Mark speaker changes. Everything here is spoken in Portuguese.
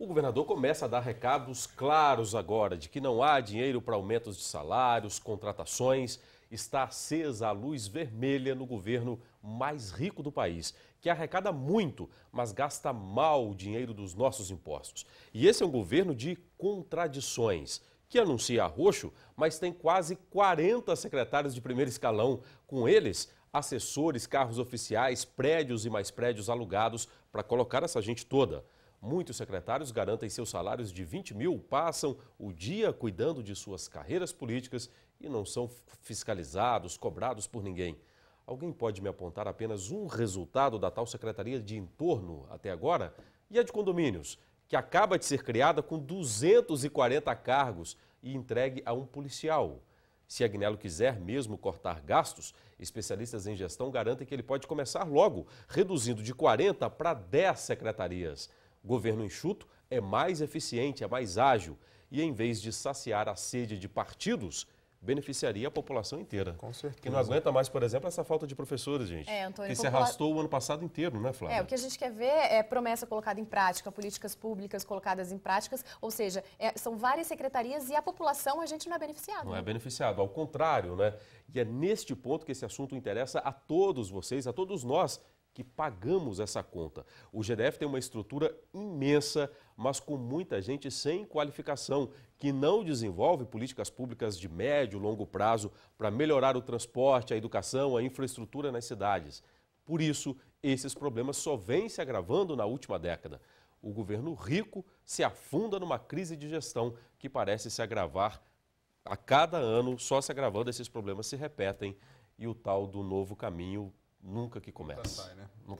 Speaker 1: O governador começa a dar recados claros agora de que não há dinheiro para aumentos de salários, contratações. Está acesa a luz vermelha no governo mais rico do país, que arrecada muito, mas gasta mal o dinheiro dos nossos impostos. E esse é um governo de contradições, que anuncia roxo, mas tem quase 40 secretários de primeiro escalão. Com eles, assessores, carros oficiais, prédios e mais prédios alugados para colocar essa gente toda. Muitos secretários garantem seus salários de 20 mil, passam o dia cuidando de suas carreiras políticas e não são fiscalizados, cobrados por ninguém. Alguém pode me apontar apenas um resultado da tal secretaria de entorno até agora? E a de condomínios, que acaba de ser criada com 240 cargos e entregue a um policial. Se Agnello quiser mesmo cortar gastos, especialistas em gestão garantem que ele pode começar logo, reduzindo de 40 para 10 secretarias. Governo enxuto é mais eficiente, é mais ágil e, em vez de saciar a sede de partidos, beneficiaria a população inteira. Com certeza. Que não aguenta mais, por exemplo, essa falta de professores, gente. É, Antônio, que se arrastou o ano passado inteiro, né, Flávia? É, o que a
Speaker 2: gente quer ver é promessa colocada em prática, políticas públicas colocadas em práticas, ou seja, é, são várias secretarias e a população a gente não é beneficiado. Não é né?
Speaker 1: é beneficiado, ao contrário, né? E é neste ponto que esse assunto interessa a todos vocês, a todos nós que pagamos essa conta. O GDF tem uma estrutura imensa, mas com muita gente sem qualificação, que não desenvolve políticas públicas de médio e longo prazo para melhorar o transporte, a educação, a infraestrutura nas cidades. Por isso, esses problemas só vêm se agravando na última década. O governo rico se afunda numa crise de gestão que parece se agravar a cada ano, só se agravando, esses problemas se repetem e o tal do novo caminho nunca que começa. Nunca sai, né? Nunca